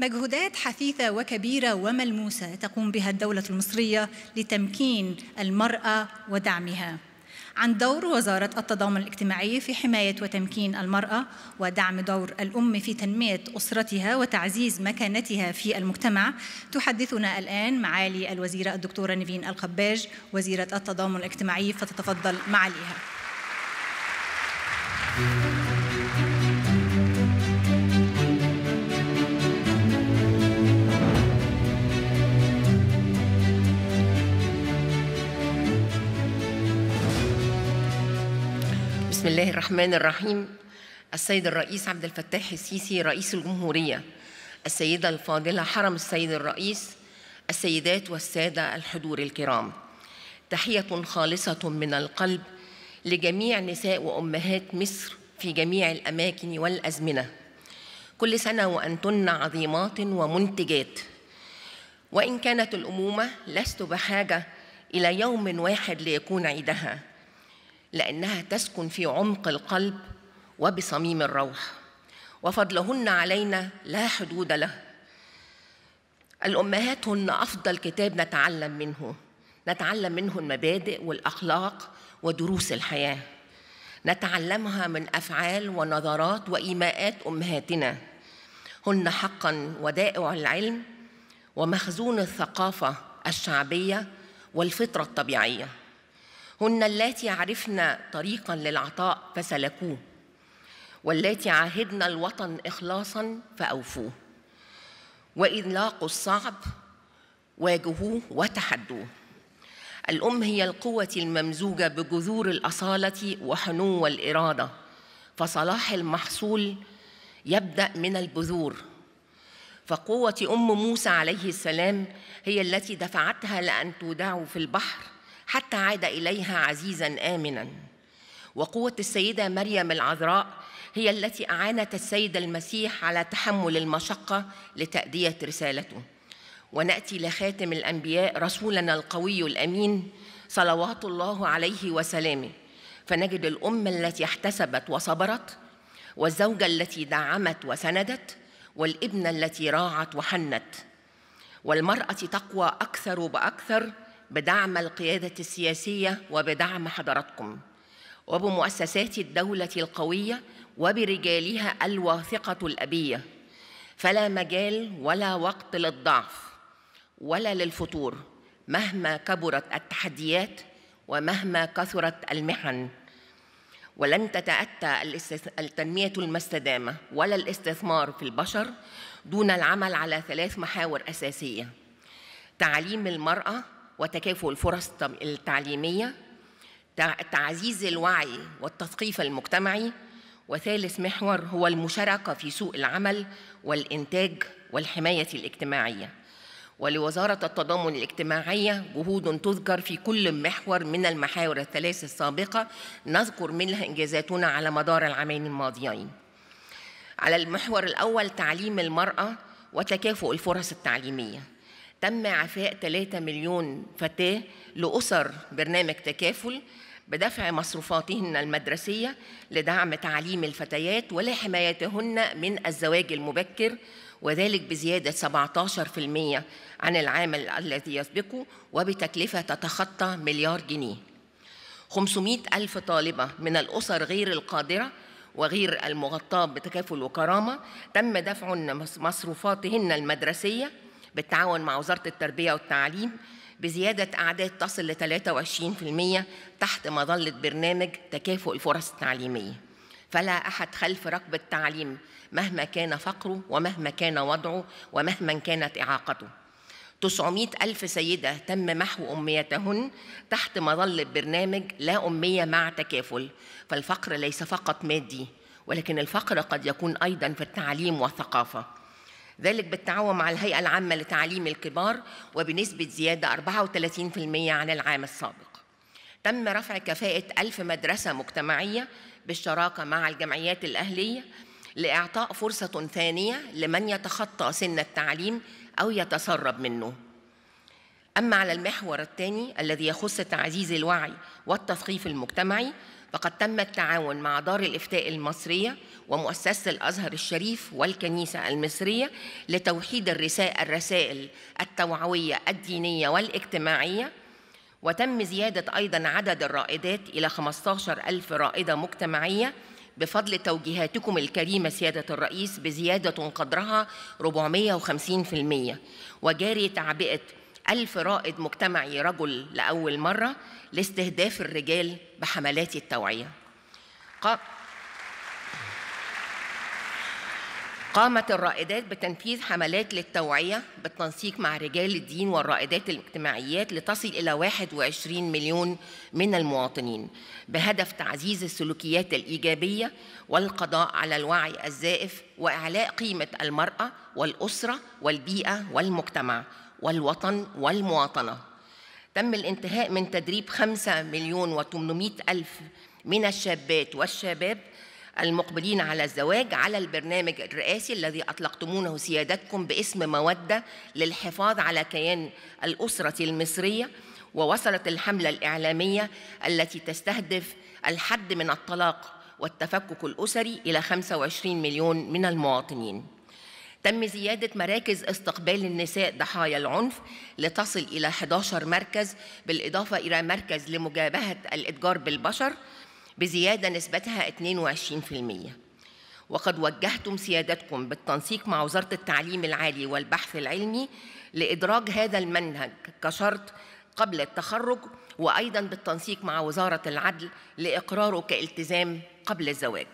مجهودات حثيثة وكبيرة وملموسة تقوم بها الدولة المصرية لتمكين المرأة ودعمها عن دور وزارة التضامن الاجتماعي في حماية وتمكين المرأة ودعم دور الأم في تنمية أسرتها وتعزيز مكانتها في المجتمع تحدثنا الآن معالي الوزيرة الدكتورة نيفين القباج وزيرة التضامن الاجتماعي فتتفضل معاليها بسم الله الرحمن الرحيم السيد الرئيس عبد الفتاح السيسي رئيس الجمهورية السيدة الفاضلة حرم السيد الرئيس السيدات والسادة الحضور الكرام تحية خالصة من القلب لجميع نساء وأمهات مصر في جميع الأماكن والأزمنة كل سنة وأنتن عظيمات ومنتجات وإن كانت الأمومة لست بحاجة إلى يوم واحد ليكون عيدها لأنها تسكن في عمق القلب وبصميم الروح وفضلهن علينا لا حدود له الأمهات هن أفضل كتاب نتعلم منه نتعلم منه المبادئ والأخلاق ودروس الحياة نتعلمها من أفعال ونظرات وإيماءات أمهاتنا هن حقا ودائع العلم ومخزون الثقافة الشعبية والفطرة الطبيعية هن اللاتي عرفن طريقا للعطاء فسلكوه واللاتي عاهدن الوطن إخلاصا فأوفوه وإن لاقوا الصعب واجهوه وتحدوه الأم هي القوة الممزوجة بجذور الأصالة وحنو الإرادة فصلاح المحصول يبدأ من البذور فقوة أم موسى عليه السلام هي التي دفعتها لأن تودع في البحر حتى عاد إليها عزيزا آمنا وقوة السيدة مريم العذراء هي التي أعانت السيد المسيح على تحمل المشقة لتأدية رسالته ونأتي لخاتم الأنبياء رسولنا القوي الأمين صلوات الله عليه وسلامه فنجد الأم التي احتسبت وصبرت والزوجة التي دعمت وسندت والابنة التي راعت وحنت والمرأة تقوى أكثر بأكثر بدعم القيادة السياسية وبدعم حضراتكم وبمؤسسات الدولة القوية وبرجالها الواثقة الأبية فلا مجال ولا وقت للضعف ولا للفتور مهما كبرت التحديات ومهما كثرت المحن ولن تتأتى التنمية المستدامة ولا الاستثمار في البشر دون العمل على ثلاث محاور أساسية تعليم المرأة وتكافؤ الفرص التعليمية تعزيز الوعي والتثقيف المجتمعي وثالث محور هو المشاركة في سوق العمل والإنتاج والحماية الاجتماعية ولوزارة التضامن الاجتماعية جهود تذكر في كل محور من المحاور الثلاث السابقة نذكر منها إنجازاتنا على مدار العامين الماضيين على المحور الأول تعليم المرأة وتكافؤ الفرص التعليميه تم عفاء 3 مليون فتاة لأسر برنامج تكافل بدفع مصروفاتهن المدرسية لدعم تعليم الفتيات ولحمايتهن من الزواج المبكر وذلك بزيادة 17% عن العام الذي يسبقه وبتكلفة تتخطى مليار جنيه 500 ألف طالبة من الأسر غير القادرة وغير المغطاة بتكافل وكرامة تم دفع مصروفاتهن المدرسية بالتعاون مع وزارة التربية والتعليم بزيادة أعداد تصل ل 23% تحت مظلة برنامج تكافؤ الفرص التعليمية فلا أحد خلف ركب التعليم مهما كان فقره ومهما كان وضعه ومهما كانت إعاقته 900 ألف سيدة تم محو أميتهن تحت مظلة برنامج لا أمية مع تكافل فالفقر ليس فقط مادي ولكن الفقر قد يكون أيضا في التعليم والثقافة ذلك بالتعاون مع الهيئة العامة لتعليم الكبار وبنسبة زيادة 34% عن العام السابق تم رفع كفاءة ألف مدرسة مجتمعية بالشراكة مع الجمعيات الأهلية لإعطاء فرصة ثانية لمن يتخطى سن التعليم أو يتسرب منه أما على المحور الثاني الذي يخص تعزيز الوعي والتثقيف المجتمعي فقد تم التعاون مع دار الإفتاء المصرية ومؤسسة الأزهر الشريف والكنيسة المصرية لتوحيد الرسائل التوعوية الدينية والاجتماعية وتم زيادة أيضا عدد الرائدات إلى 15 ألف رائدة مجتمعية بفضل توجيهاتكم الكريمة سيادة الرئيس بزيادة قدرها 450% وجاري تعبئة ألف رائد مجتمعي رجل لأول مرة لاستهداف الرجال بحملات التوعية قامت الرائدات بتنفيذ حملات للتوعية بالتنسيق مع رجال الدين والرائدات الاجتماعيات لتصل إلى 21 مليون من المواطنين بهدف تعزيز السلوكيات الإيجابية والقضاء على الوعي الزائف وإعلاء قيمة المرأة والأسرة والبيئة والمجتمع والوطن والمواطنة تم الانتهاء من تدريب 5 مليون و800 ألف من الشابات والشباب المقبلين على الزواج على البرنامج الرئاسي الذي أطلقتمونه سيادتكم باسم مودة للحفاظ على كيان الأسرة المصرية ووصلت الحملة الإعلامية التي تستهدف الحد من الطلاق والتفكك الأسري إلى 25 مليون من المواطنين تم زيادة مراكز استقبال النساء ضحايا العنف لتصل إلى 11 مركز بالإضافة إلى مركز لمجابهة الإتجار بالبشر بزيادة نسبتها 22% وقد وجهتم سيادتكم بالتنسيق مع وزارة التعليم العالي والبحث العلمي لإدراج هذا المنهج كشرط قبل التخرج وأيضا بالتنسيق مع وزارة العدل لإقراره كالتزام قبل الزواج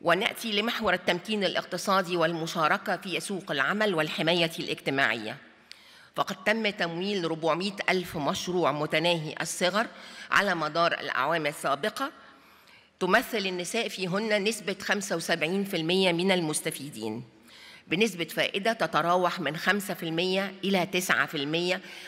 وناتي لمحور التمكين الاقتصادي والمشاركه في سوق العمل والحمايه الاجتماعيه فقد تم تمويل 400 ألف مشروع متناهي الصغر على مدار الأعوام السابقة تمثل النساء فيهن نسبة 75% من المستفيدين بنسبة فائدة تتراوح من 5% إلى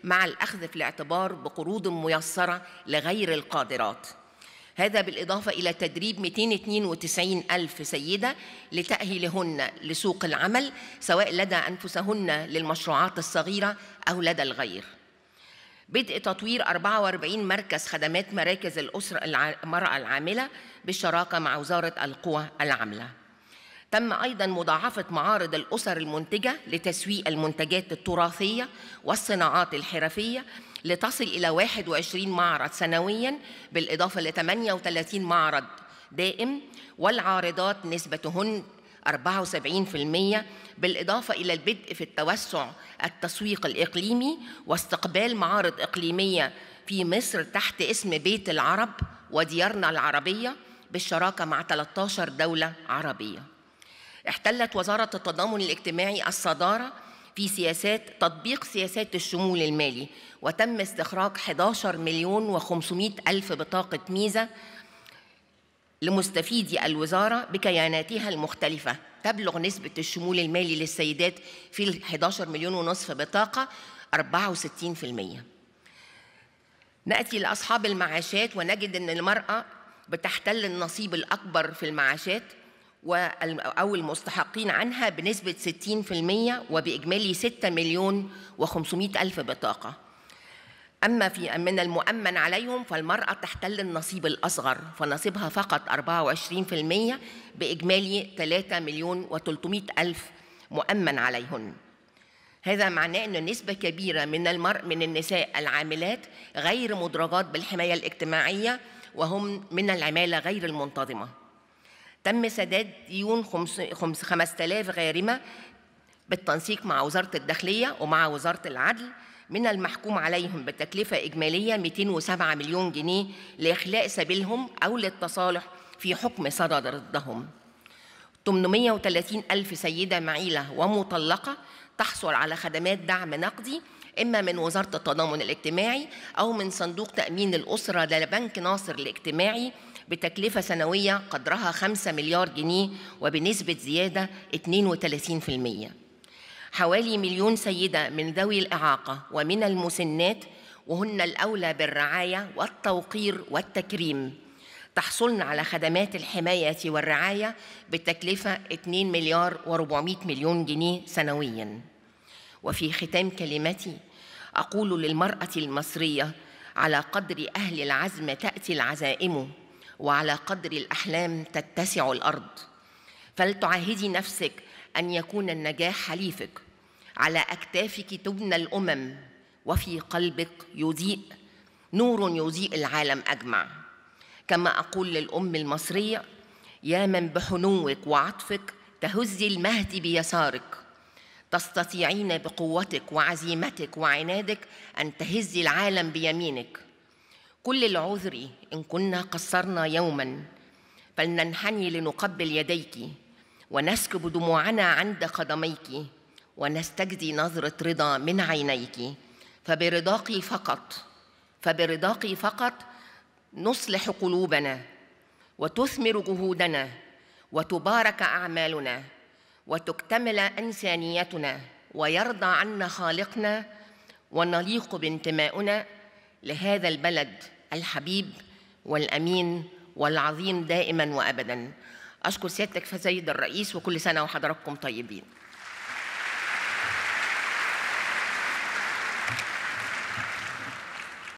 9% مع الأخذ في الاعتبار بقروض ميسرة لغير القادرات هذا بالإضافة إلى تدريب 292 ألف سيدة لتأهيلهن لسوق العمل سواء لدى أنفسهن للمشروعات الصغيرة أو لدى الغير بدء تطوير 44 مركز خدمات مراكز الأسرة المرأة العاملة بالشراكة مع وزارة القوى العاملة تم أيضا مضاعفة معارض الأسر المنتجة لتسويق المنتجات التراثية والصناعات الحرفية لتصل إلى 21 معرض سنويا بالإضافة ل 38 معرض دائم والعارضات نسبتهن 74% بالإضافة إلى البدء في التوسع التسويق الإقليمي واستقبال معارض إقليمية في مصر تحت اسم بيت العرب وديارنا العربية بالشراكة مع 13 دولة عربية احتلت وزارة التضامن الاجتماعي الصدارة في سياسات تطبيق سياسات الشمول المالي وتم استخراج 11 مليون و500 ألف بطاقة ميزة لمستفيدي الوزارة بكياناتها المختلفة تبلغ نسبة الشمول المالي للسيدات في ال 11 مليون ونصف بطاقة 64% نأتي لأصحاب المعاشات ونجد أن المرأة بتحتل النصيب الأكبر في المعاشات أو المستحقين عنها بنسبة 60% وبإجمالي 6 مليون و500 ألف بطاقة أما في من المؤمن عليهم فالمرأة تحتل النصيب الأصغر فنصيبها فقط 24% بإجمالي 3 مليون و300 ألف مؤمن عليهن هذا معناه أن نسبة كبيرة من المرء من النساء العاملات غير مدرجات بالحماية الاجتماعية وهم من العمالة غير المنتظمة تم سداد ديون 5000 غارمة بالتنسيق مع وزارة الداخلية ومع وزارة العدل من المحكوم عليهم بتكلفة إجمالية 207 مليون جنيه لإخلاء سبيلهم أو للتصالح في حكم صدد ضدهم 830 ألف سيدة معيلة ومطلقة تحصل على خدمات دعم نقدي إما من وزارة التضامن الاجتماعي أو من صندوق تأمين الأسرة لبنك ناصر الاجتماعي بتكلفة سنوية قدرها 5 مليار جنيه وبنسبة زيادة 32%. حوالي مليون سيدة من ذوي الإعاقة ومن المسنات وهن الأولى بالرعاية والتوقير والتكريم تحصلن على خدمات الحماية والرعاية بتكلفة 2 مليار و400 مليون جنيه سنويا وفي ختام كلمتي أقول للمرأة المصرية على قدر أهل العزم تأتي العزائم وعلى قدر الأحلام تتسع الأرض فلتعاهدي نفسك أن يكون النجاح حليفك على أكتافك تبنى الأمم وفي قلبك يضيء نور يضيء العالم أجمع كما أقول للأم المصرية يا من بحنوك وعطفك تهزي المهد بيسارك تستطيعين بقوتك وعزيمتك وعنادك أن تهزي العالم بيمينك كل العذر إن كنا قصرنا يوما فلننحني لنقبل يديك ونسكب دموعنا عند قدميك ونستجدي نظرة رضا من عينيك فبرضاك فقط فبرضاك فقط نصلح قلوبنا وتثمر جهودنا وتبارك أعمالنا وتكتمل إنسانيتنا ويرضى عنا خالقنا ونليق بانتمائنا لهذا البلد الحبيب والأمين والعظيم دائما وأبدا أشكر سيادتك فزيد الرئيس وكل سنة وحضراتكم طيبين